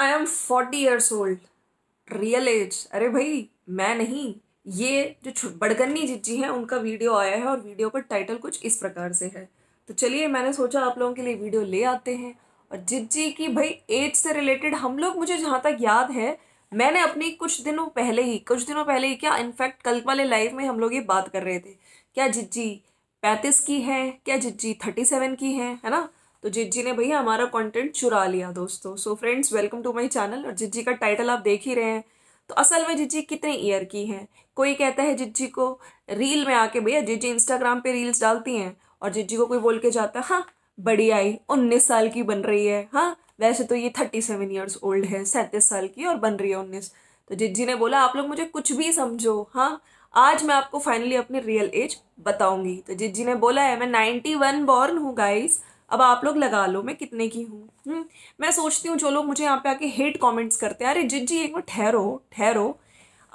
I am forty years old real age अरे भाई मैं नहीं ये जो बड़गन्नी जिज्जी हैं उनका वीडियो आया है और वीडियो का टाइटल कुछ इस प्रकार से है तो चलिए मैंने सोचा आप लोगों के लिए वीडियो ले आते हैं और जिज्जी की भाई एज से रिलेटेड हम लोग मुझे जहाँ तक याद है मैंने अपनी कुछ दिनों पहले ही कुछ दिनों पहले ही क्या इनफैक्ट कल वाले लाइफ में हम लोग ये बात कर रहे थे क्या जिज्जी पैंतीस की है क्या जिज्जी थर्टी सेवन की है है ना तो जिज्जी ने भैया हमारा कंटेंट चुरा लिया दोस्तों so friends welcome to my channel और जिज्जी का टाइटल आप देख ही रहे हैं तो असल में जिज्जी कितने ईयर की हैं कोई कहता है जिज्जी को रील में आके भैया जिज्जी इंस्टाग्राम पे रील्स डालती हैं और जिज्जी को कोई बोल के जाता है हाँ बड़ी आई उन्नीस साल की बन रही है हाँ वैसे तो ये थर्टी सेवन ईयर्स ओल्ड है सैंतीस साल की और बन रही है उन्नीस तो जिज्जी ने बोला आप लोग मुझे कुछ भी समझो हाँ आज मैं आपको फाइनली अपनी रियल एज बताऊंगी तो जिज्जी ने बोला है मैं नाइन्टी वन बॉर्न हूँ गाइस अब आप लोग लगा लो मैं कितने की हूँ हम्म, मैं सोचती हूँ जो लोग मुझे यहाँ पे आके हेट कमेंट्स करते हैं अरे जित जी एक बार ठहरो ठहरो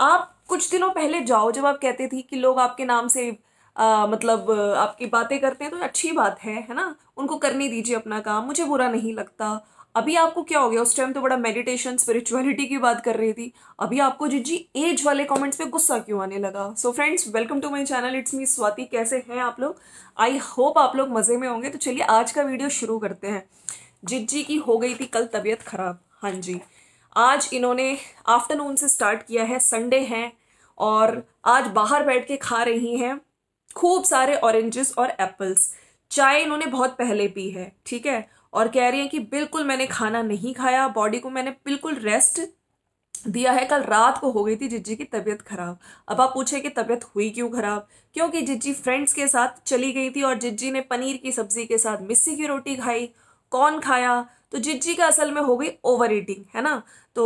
आप कुछ दिनों पहले जाओ जब आप कहते थे कि लोग आपके नाम से आ, मतलब आपकी बातें करते हैं तो अच्छी बात है है ना उनको करने दीजिए अपना काम मुझे बुरा नहीं लगता अभी आपको क्या हो गया उस टाइम तो बड़ा मेडिटेशन स्पिरिचुअलिटी की बात कर रही थी अभी आपको जी जी एज वाले कमेंट्स पे गुस्सा क्यों आने लगा so friends welcome to my channel it's me Swati कैसे हैं आप लोग आई होप आप लोग मज़े में होंगे तो चलिए आज का वीडियो शुरू करते हैं जिज्जी की हो गई थी कल तबीयत खराब हाँ जी आज इन्होंने आफ्टरनून से स्टार्ट किया है संडे है और आज बाहर बैठ के खा रही हैं खूब सारे ऑरेंजेस और एप्पल्स चाय इन्होंने बहुत पहले पी है ठीक है और कह रही हैं कि बिल्कुल मैंने खाना नहीं खाया बॉडी को मैंने बिल्कुल रेस्ट दिया है कल रात को हो गई थी जिज्जी की तबीयत खराब अब आप पूछे कि तबीयत हुई क्यों खराब क्योंकि जिज्जी फ्रेंड्स के साथ चली गई थी और जिज्जी ने पनीर की सब्जी के साथ मिस्सी की रोटी खाई कौन खाया तो जिज्जी का असल में हो गई ओवर ईटिंग है ना तो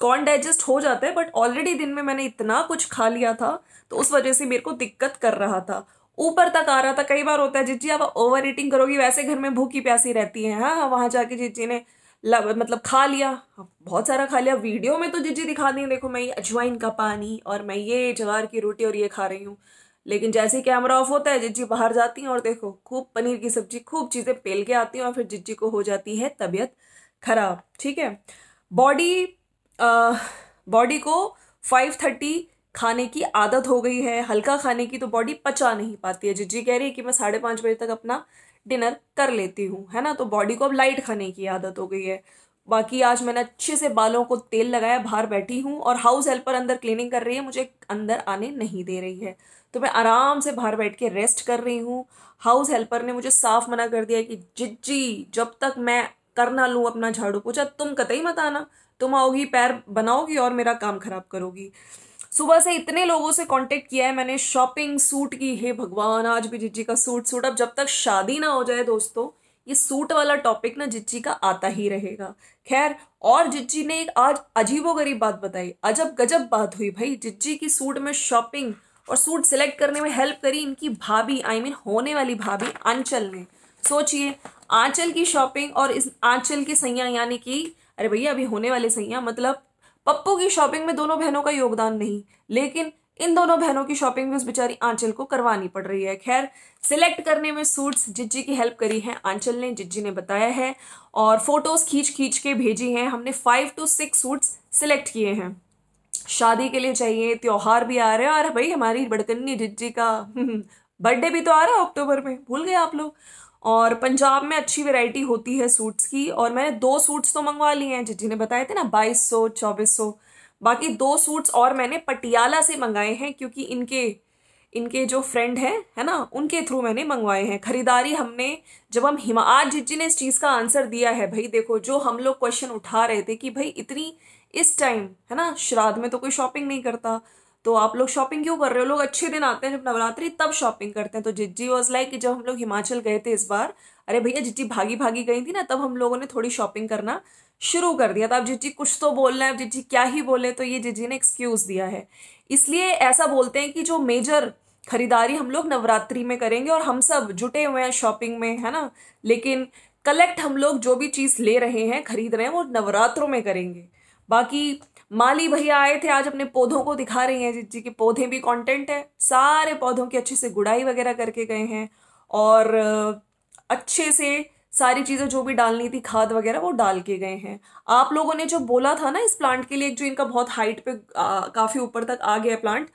कौन डाइजेस्ट हो जाता है बट ऑलरेडी दिन में मैंने इतना कुछ खा लिया था तो उस वजह से मेरे को दिक्कत कर रहा था ऊपर तक आ रहा था कई बार होता है जिज्जी आप ओवर ईटिंग करोगी वैसे घर में भूखी प्यासी रहती है हाँ, हाँ वहाँ जाके जिज्जी ने लब, मतलब खा लिया बहुत सारा खा लिया वीडियो में तो जिज्जी दिखा दी देखो मैं ये अजवाइन का पानी और मैं ये जवार की रोटी और ये खा रही हूँ लेकिन जैसे ही कैमरा ऑफ होता है जिज्जी बाहर जाती हैं और देखो खूब पनीर की सब्जी खूब चीज़ें पेल के आती हैं और फिर जिज्जी को हो जाती है तबीयत खराब ठीक है बॉडी बॉडी को फाइव थर्टी खाने की आदत हो गई है हल्का खाने की तो बॉडी पचा नहीं पाती है जिज्जी कह रही है कि मैं साढ़े पाँच बजे तक अपना डिनर कर लेती हूँ है ना तो बॉडी को अब लाइट खाने की आदत हो गई है बाकी आज मैंने अच्छे से बालों को तेल लगाया बाहर बैठी हूँ और हाउस हेल्पर अंदर क्लीनिंग कर रही है मुझे अंदर आने नहीं दे रही है तो मैं आराम से बाहर बैठ के रेस्ट कर रही हूँ हाउस हेल्पर ने मुझे साफ मना कर दिया कि जिज्जी जब तक मैं कर ना लूँ अपना झाड़ू पोछा तुम कतई मत आना तुम आओगी पैर बनाओगी और मेरा काम खराब करोगी सुबह से इतने लोगों से कांटेक्ट किया है मैंने शॉपिंग सूट की हे भगवान आज भी जिज्जी का सूट सूट अब जब तक शादी ना हो जाए दोस्तों ये सूट वाला टॉपिक ना जिज्जी का आता ही रहेगा खैर और जिज्जी ने एक आज अजीबोगरीब बात बताई अजब गजब बात हुई भाई जिज्जी की सूट में शॉपिंग और सूट सिलेक्ट करने में हेल्प करी इनकी भाभी आई I मीन mean, होने वाली भाभी आंचल ने सोचिए आंचल की शॉपिंग और इस आंचल की सैया यानी कि अरे भैया अभी होने वाले सैया मतलब पप्पू की शॉपिंग में दोनों बहनों का योगदान नहीं लेकिन इन दोनों बहनों की शॉपिंग भी उस बेचारी आंचल को करवानी पड़ रही है खैर सिलेक्ट करने में सूट्स जिज्जी की हेल्प करी है आंचल ने जिज्जी ने बताया है और फोटोज खींच खींच के भेजी हैं हमने five two six suits select किए हैं शादी के लिए चाहिए त्योहार भी आ रहे हैं और भाई हमारी बड़कन्नी जिज्जी का बर्थडे भी तो आ रहा है अक्टूबर में भूल गए आप लोग और पंजाब में अच्छी वैरायटी होती है सूट्स की और मैंने दो सूट्स तो मंगवा लिए हैं ने बताए थे ना बाईस सौ चौबीस सौ बाकी दो सूट्स और मैंने पटियाला से मंगाए हैं क्योंकि इनके इनके जो फ्रेंड हैं है ना उनके थ्रू मैंने मंगवाए हैं खरीदारी हमने जब हम हिमा आज जिजी ने इस चीज़ का आंसर दिया है भाई देखो जो हम लोग क्वेश्चन उठा रहे थे कि भाई इतनी इस टाइम है ना श्राद्ध में तो कोई शॉपिंग नहीं करता तो आप लोग शॉपिंग क्यों कर रहे हो लोग अच्छे दिन आते हैं जब नवरात्रि तब शॉपिंग करते हैं तो जिज्जी वॉज लाइक जब हम लोग हिमाचल गए थे इस बार अरे भैया जिज्जी भागी भागी गई थी ना तब हम लोगों ने थोड़ी शॉपिंग करना शुरू कर दिया था अब जिज्जी कुछ तो बोल रहे हैं अब जिज्जी क्या ही बोले तो ये जिज्जी ने एक्सक्यूज़ दिया है इसलिए ऐसा बोलते हैं कि जो मेजर खरीदारी हम लोग नवरात्रि में करेंगे और हम सब जुटे हुए हैं शॉपिंग में है ना लेकिन कलेक्ट हम लोग जो भी चीज़ ले रहे हैं खरीद रहे हैं वो नवरात्रों में करेंगे बाकी माली भैया आए थे आज अपने पौधों को दिखा रही हैं जी के पौधे भी कंटेंट है सारे पौधों की अच्छे से गुड़ाई वगैरह करके गए हैं और अच्छे से सारी चीज़ें जो भी डालनी थी खाद वगैरह वो डाल के गए हैं आप लोगों ने जो बोला था ना इस प्लांट के लिए जो इनका बहुत हाइट पे काफ़ी ऊपर तक आ गया प्लांट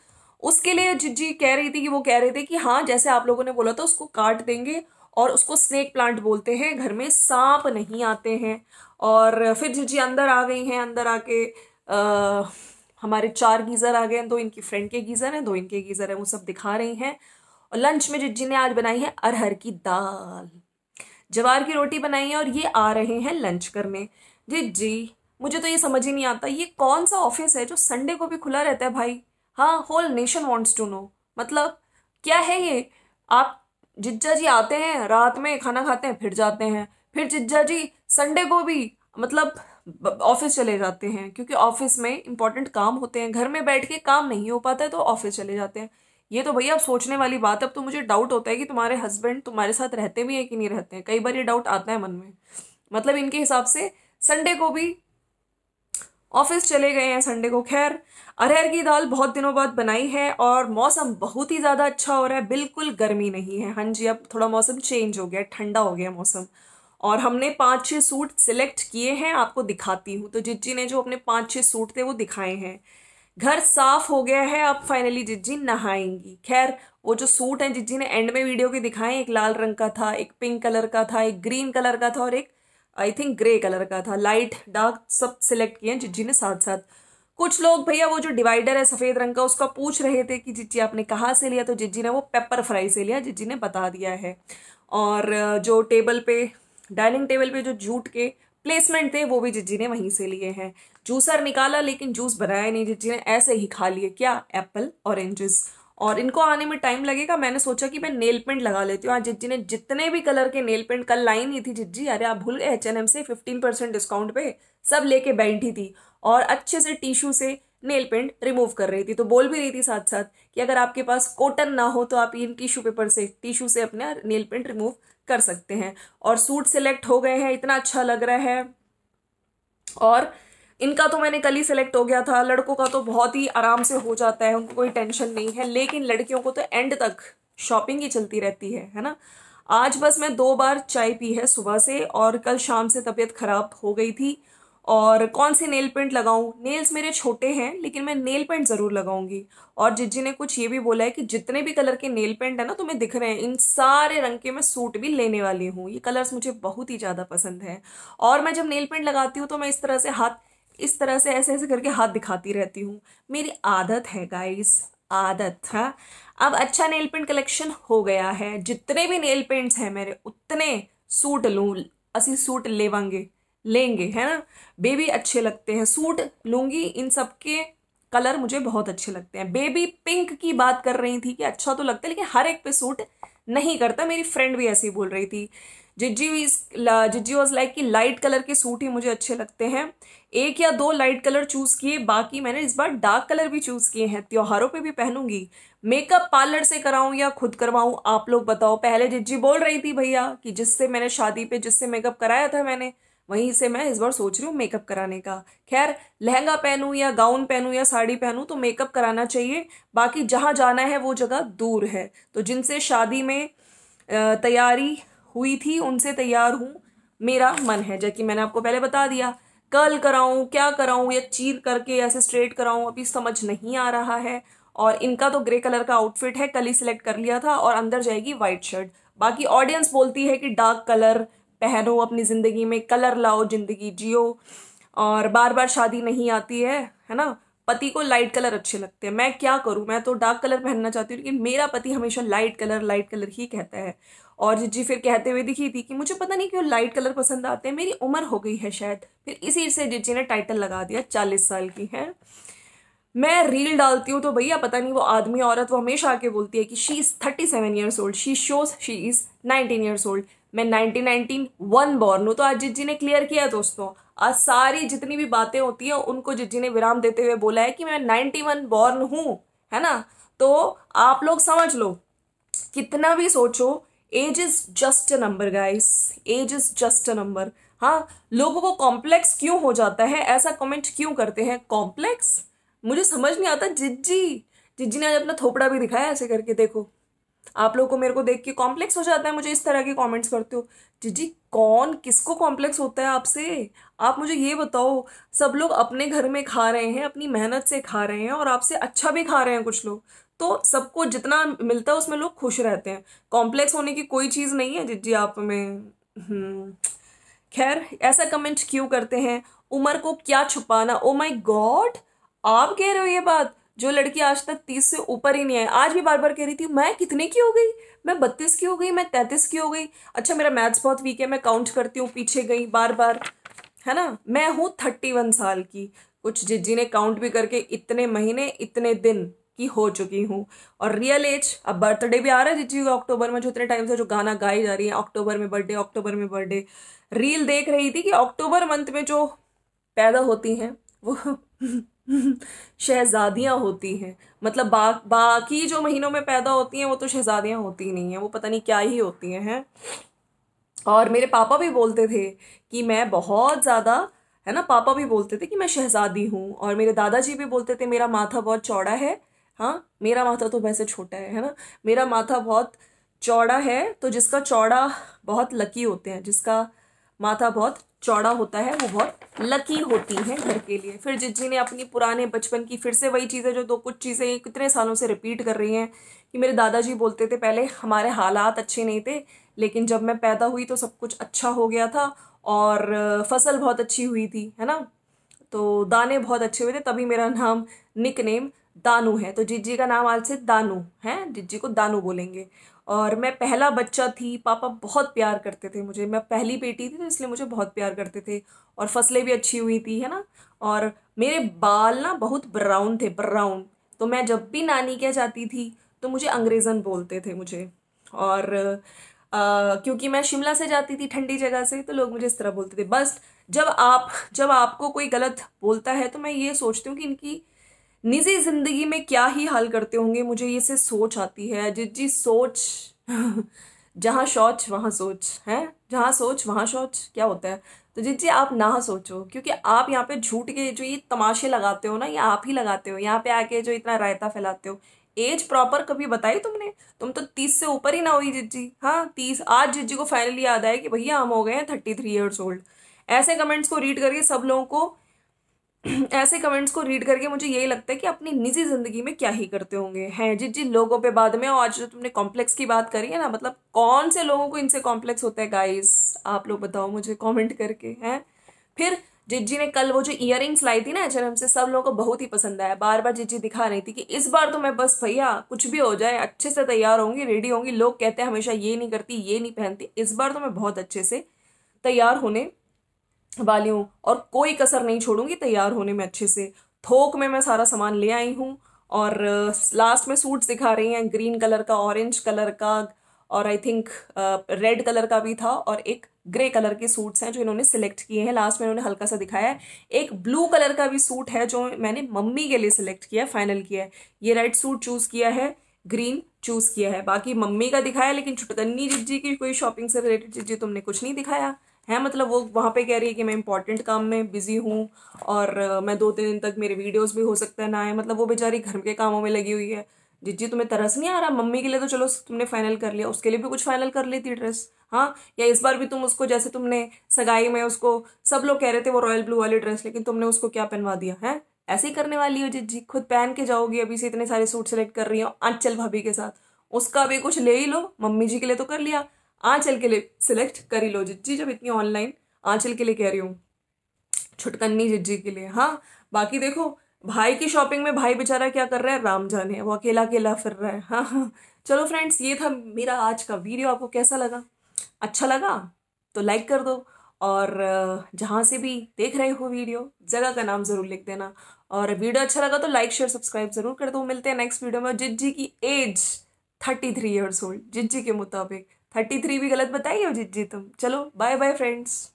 उसके लिए जिज्जी कह रही थी कि वो कह रहे थे कि हाँ जैसे आप लोगों ने बोला था उसको काट देंगे और उसको स्नेक प्लांट बोलते हैं घर में सांप नहीं आते हैं और फिर जिज्जी अंदर आ गई हैं अंदर आके आ, हमारे चार गीज़र आ गए हैं दो इनकी फ्रेंड के गीज़र हैं दो इनके गीज़र हैं वो सब दिखा रही हैं और लंच में जिज्जी ने आज बनाई है अरहर की दाल जवार की रोटी बनाई है और ये आ रहे हैं लंच करने जिज्जी मुझे तो ये समझ ही नहीं आता ये कौन सा ऑफिस है जो संडे को भी खुला रहता है भाई हाँ whole nation wants to know मतलब क्या है ये आप जिज्जा जी आते हैं रात में खाना खाते हैं फिर जाते हैं फिर जिज्जा जी संडे को भी मतलब ऑफिस चले जाते हैं क्योंकि ऑफिस में इंपॉर्टेंट काम होते हैं घर में बैठ के काम नहीं हो पाता है तो ऑफिस चले जाते हैं ये तो भैया अब सोचने वाली बात है अब तो मुझे डाउट होता है कि तुम्हारे हस्बैंड तुम्हारे साथ रहते भी हैं कि नहीं रहते हैं कई बार ये डाउट आता है मन में मतलब इनके हिसाब से संडे को भी ऑफिस चले गए हैं संडे को खैर अरहर की दाल बहुत दिनों बाद बनाई है और मौसम बहुत ही ज़्यादा अच्छा हो रहा है बिल्कुल गर्मी नहीं है हाँ जी अब थोड़ा मौसम चेंज हो गया ठंडा हो गया मौसम और हमने पाँच छह सूट सिलेक्ट किए हैं आपको दिखाती हूँ तो जिज्जी ने जो अपने पाँच छह सूट थे वो दिखाए हैं घर साफ हो गया है अब फाइनली जिज्जी नहाएंगी खैर वो जो सूट है जिज्जी ने एंड में वीडियो के दिखाए एक लाल रंग का था एक पिंक कलर का था एक ग्रीन कलर का था और एक आई थिंक ग्रे कलर का था लाइट डार्क सब सिलेक्ट किए हैं जिज्जी ने साथ साथ कुछ लोग भैया वो जो डिवाइडर है सफ़ेद रंग का उसका पूछ रहे थे कि जिज्जी आपने कहाँ से लिया तो जिज्जी ने वो पेपर फ्राई से लिया जिज्जी ने बता दिया है और जो टेबल पे डाइनिंग टेबल पे जो जूट के प्लेसमेंट थे वो भी जिज्जी ने वहीं से लिए हैं जूसर निकाला लेकिन जूस बनाया नहीं जिज्जी ने ऐसे ही खा लिए क्या एप्पल ऑरेंजेस और इनको आने में टाइम लगेगा मैंने सोचा कि मैं नेल पेंट लगा लेती हूँ आज जिज्जी ने जितने भी कलर के नेल पेंट कल लाई नहीं थी जिज्जी अरे आप भूल गए एच H&M से फिफ्टीन परसेंट डिस्काउंट पे सब लेके बैठी थी और अच्छे से टिश्यू से नेल पेंट रिमूव कर रही थी तो बोल भी रही थी साथ साथ कि अगर आपके पास कॉटन ना हो तो आप इन टिश्यू पेपर से टिशू से अपना नेल पेंट रिमूव कर सकते हैं और सूट सिलेक्ट हो गए हैं इतना अच्छा लग रहा है और इनका तो मैंने कल ही सिलेक्ट हो गया था लड़कों का तो बहुत ही आराम से हो जाता है उनको कोई टेंशन नहीं है लेकिन लड़कियों को तो एंड तक शॉपिंग ही चलती रहती है है ना आज बस मैं दो बार चाय पी है सुबह से और कल शाम से तबीयत खराब हो गई थी और कौन सी नेल पेंट लगाऊं नेल्स मेरे छोटे हैं लेकिन मैं नेल पेंट ज़रूर लगाऊंगी और जिज्जी ने कुछ ये भी बोला है कि जितने भी कलर के नेल पेंट है ना तुम्हें दिख रहे हैं इन सारे रंग के मैं सूट भी लेने वाली हूँ ये कलर्स मुझे बहुत ही ज़्यादा पसंद हैं और मैं जब नेल पेंट लगाती हूँ तो मैं इस तरह से हाथ इस तरह से ऐसे ऐसे करके हाथ दिखाती रहती हूँ मेरी आदत है गाइस आदत था हाँ। अब अच्छा नेल पेंट कलेक्शन हो गया है जितने भी नेल पेंट्स हैं मेरे उतने सूट लूँ असी सूट लेवांगे लेंगे है ना बेबी अच्छे लगते हैं सूट लूंगी इन सब के कलर मुझे बहुत अच्छे लगते हैं बेबी पिंक की बात कर रही थी कि अच्छा तो लगता है लेकिन हर एक पे सूट नहीं करता मेरी फ्रेंड भी ऐसे ही बोल रही थी जिज्जी जिज्जी वॉज लाइक कि लाइट कलर के सूट ही मुझे अच्छे लगते हैं एक या दो लाइट कलर चूज़ किए बाकी मैंने इस बार डार्क कलर भी चूज़ किए हैं त्योहारों पे भी पहनूंगी मेकअप पार्लर से कराऊं या खुद करवाऊं आप लोग बताओ पहले जिज्जी बोल रही थी भैया कि जिससे मैंने शादी पे जिससे मेकअप कराया था मैंने वहीं से मैं इस बार सोच रही हूँ मेकअप कराने का खैर लहंगा पहनूँ या गाउन पहनूँ या साड़ी पहनूँ तो मेकअप कराना चाहिए बाकी जहाँ जाना है वो जगह दूर है तो जिनसे शादी में तैयारी हुई थी उनसे तैयार हूँ मेरा मन है जबकि मैंने आपको पहले बता दिया कल कराऊं क्या कराऊं या चीर करके ऐसे स्ट्रेट कराऊँ अभी समझ नहीं आ रहा है और इनका तो ग्रे कलर का आउटफिट है कल ही सिलेक्ट कर लिया था और अंदर जाएगी वाइट शर्ट बाकी ऑडियंस बोलती है कि डार्क कलर पहनो अपनी ज़िंदगी में कलर लाओ ज़िंदगी जियो और बार बार शादी नहीं आती है है ना पति को लाइट कलर अच्छे लगते हैं मैं क्या करूँ मैं तो डार्क कलर पहनना चाहती हूँ लेकिन मेरा पति हमेशा लाइट कलर लाइट कलर ही कहता है और जी फिर कहते हुए दिखी थी कि मुझे पता नहीं क्यों लाइट कलर पसंद आते हैं मेरी उम्र हो गई है शायद फिर इसी से जिज्जी ने टाइटल लगा दिया चालीस साल की है मैं रील डालती हूँ तो भैया पता नहीं वो आदमी औरत वो हमेशा आके बोलती है कि she is thirty seven years old she shows she is nineteen years old मैं 1991 बॉर्न हूँ तो आज जिज्जी ने क्लियर किया दोस्तों आज सारी जितनी भी बातें होती हैं उनको जिज्जी ने विराम देते हुए बोला है कि मैं 91 बॉर्न हूँ है ना तो आप लोग समझ लो कितना भी सोचो age is just a number guys age is just a number हाँ लोगों को कॉम्प्लेक्स क्यों हो जाता है ऐसा कमेंट क्यों करते हैं कॉम्प्लेक्स मुझे समझ नहीं आता जिज्जी जिज्जी ने आज अपना थोपड़ा भी दिखाया ऐसे करके देखो आप लोगों को मेरे को देख के कॉम्प्लेक्स हो जाता है मुझे इस तरह के कमेंट्स करते हो जी जी कौन किसको कॉम्प्लेक्स होता है आपसे आप मुझे ये बताओ सब लोग अपने घर में खा रहे हैं अपनी मेहनत से खा रहे हैं और आपसे अच्छा भी खा रहे हैं कुछ लोग तो सबको जितना मिलता है उसमें लोग खुश रहते हैं कॉम्प्लेक्स होने की कोई चीज़ नहीं है जिज्जी आप में हम्म, खैर ऐसा कमेंट क्यों करते हैं उमर को क्या छुपाना ओ माई गॉड आप कह रहे हो ये बात जो लड़की आज तक तीस से ऊपर ही नहीं आई आज भी बार बार कह रही थी मैं कितने की हो गई मैं बत्तीस की हो गई मैं तैंतीस की हो गई अच्छा मेरा मैथ्स बहुत वीक है मैं काउंट करती हूँ पीछे गई बार बार है ना मैं हूँ थर्टी वन साल की कुछ जिज्जी ने काउंट भी करके इतने महीने इतने दिन की हो चुकी हूँ और रियल एज अब बर्थडे भी आ रहा है जिज्जी का अक्टूबर में जो इतने टाइम से जो गाना गाई जा रही है अक्टूबर में बर्थडे अक्टूबर में बर्थडे रील देख रही थी कि अक्टूबर मंथ में जो पैदा होती हैं वो शहजादियाँ होती हैं मतलब बा बाकी जो महीनों में पैदा होती हैं वो तो शहजादियाँ होती ही नहीं हैं वो पता नहीं क्या ही होती हैं हैं और मेरे पापा भी बोलते थे कि मैं बहुत ज़्यादा है ना पापा भी बोलते थे कि मैं शहजादी हूँ और मेरे दादाजी भी बोलते थे मेरा माथा बहुत चौड़ा है हाँ मेरा माथा तो वैसे छोटा है है ना मेरा माथा बहुत चौड़ा है तो जिसका चौड़ा बहुत लकी होते हैं जिसका माथा बहुत चौड़ा होता है वो बहुत लकी होती है घर के लिए फिर जिज्जी ने अपनी पुराने बचपन की फिर से वही चीज़ें जो दो कुछ चीज़ें कितने सालों से रिपीट कर रही हैं कि मेरे दादाजी बोलते थे पहले हमारे हालात अच्छे नहीं थे लेकिन जब मैं पैदा हुई तो सब कुछ अच्छा हो गया था और फसल बहुत अच्छी हुई थी है ना तो दाने बहुत अच्छे हुए थे तभी मेरा नाम निक नेम दानू है तो जिज्जी का नाम आज से दानू है जिज्जी को दानू बोलेंगे और मैं पहला बच्चा थी पापा बहुत प्यार करते थे मुझे मैं पहली बेटी थी तो इसलिए मुझे बहुत प्यार करते थे और फसलें भी अच्छी हुई थी है ना और मेरे बाल ना बहुत ब्राउन थे ब्राउन तो मैं जब भी नानी के जाती थी तो मुझे अंग्रेज़न बोलते थे मुझे और आ, क्योंकि मैं शिमला से जाती थी ठंडी जगह से तो लोग मुझे इस तरह बोलते थे बस जब आप जब आपको कोई गलत बोलता है तो मैं ये सोचती हूँ कि इनकी निजी जिंदगी में क्या ही हल करते होंगे मुझे ये से सोच आती है अजित जी सोच जहाँ शौच वहाँ सोच है जहाँ सोच वहाँ शौच क्या होता है तो जीत जी आप ना सोचो क्योंकि आप यहाँ पे झूठ के जो ये तमाशे लगाते हो ना ये आप ही लगाते हो यहाँ पे आके जो इतना रायता फैलाते हो एज प्रॉपर कभी बताई तुमने तुम तो तीस से ऊपर ही ना हुई जी हाँ तीस आज जी को फाइनली याद आया कि भैया हम हो गए हैं थर्टी थ्री ईयर्स ओल्ड ऐसे कमेंट्स को रीड करके सब लोगों को ऐसे कमेंट्स को रीड करके मुझे यही लगता है कि अपनी निजी ज़िंदगी में क्या ही करते होंगे हैं जिन जिन लोगों पे बाद में आज जो तुमने कॉम्प्लेक्स की बात करी है ना मतलब कौन से लोगों को इनसे कॉम्प्लेक्स होता है गाइस आप लोग बताओ मुझे कमेंट करके हैं फिर जिज्जी ने कल वो जो इयर लाई थी ना एच से सब लोगों को बहुत ही पसंद आया बार बार जिज्जी दिखा रही थी कि इस बार तो मैं बस भैया कुछ भी हो जाए अच्छे से तैयार होंगी रेडी होंगी लोग कहते हैं हमेशा ये नहीं करती ये नहीं पहनती इस बार तो मैं बहुत अच्छे से तैयार होने वाली हूँ और कोई कसर नहीं छोड़ूंगी तैयार होने में अच्छे से थोक में मैं सारा सामान ले आई हूँ और लास्ट में सूट्स दिखा रही हैं ग्रीन कलर का ऑरेंज कलर का और आई थिंक रेड कलर का भी था और एक ग्रे कलर के सूट्स हैं जो इन्होंने सिलेक्ट किए हैं लास्ट में इन्होंने हल्का सा दिखाया है एक ब्लू कलर का भी सूट है जो मैंने मम्मी के लिए सिलेक्ट किया है फाइनल किया है ये रेड सूट चूज़ किया है ग्रीन चूज़ किया है बाकी मम्मी का दिखाया लेकिन छुटकन्नी जिज्जी की कोई शॉपिंग से रिलेटेड जिज्जी तुमने कुछ नहीं दिखाया है मतलब वो वहाँ पे कह रही है कि मैं इंपॉर्टेंट काम में बिज़ी हूँ और मैं दो तीन दिन तक मेरे वीडियोस भी हो सकता है ना आए मतलब वो बेचारी घर के कामों में लगी हुई है जिज्जी तुम्हें तरस नहीं आ रहा मम्मी के लिए तो चलो तुमने फाइनल कर लिया उसके लिए भी कुछ फाइनल कर लेती ड्रेस हाँ या इस बार भी तुम उसको जैसे तुमने सगाई में उसको सब लोग कह रहे थे वो रॉयल ब्लू वाली ड्रेस लेकिन तुमने उसको क्या पहनवा दिया है ऐसे ही करने वाली हो जिज्जी खुद पहन के जाओगी अभी से इतने सारे सूट सेलेक्ट कर रही हो आंचल भाभी के साथ उसका भी कुछ ले ही लो मम्मी जी के लिए तो कर लिया आंचल हाँ, के लिए सिलेक्ट कर लो जिज्जी जब इतनी ऑनलाइन हाँ, आंचल के लिए कह रही हूँ छुटकन्नी जिज्जी के लिए हाँ बाकी देखो भाई की शॉपिंग में भाई बेचारा क्या कर रहा है राम जाने वो अकेला अकेला फिर रहा है हाँ हाँ चलो फ्रेंड्स ये था मेरा आज का वीडियो आपको कैसा लगा अच्छा लगा तो लाइक कर दो और जहाँ से भी देख रहे हो वीडियो जगह का नाम ज़रूर लिख देना और वीडियो अच्छा लगा तो लाइक शेयर सब्सक्राइब ज़रूर कर दो मिलते हैं नेक्स्ट वीडियो में जिज्जी की age thirty three years old जिज्जी के मुताबिक थर्टी थ्री भी गलत बताइए अभिजीत जी तुम चलो बाय बाय फ्रेंड्स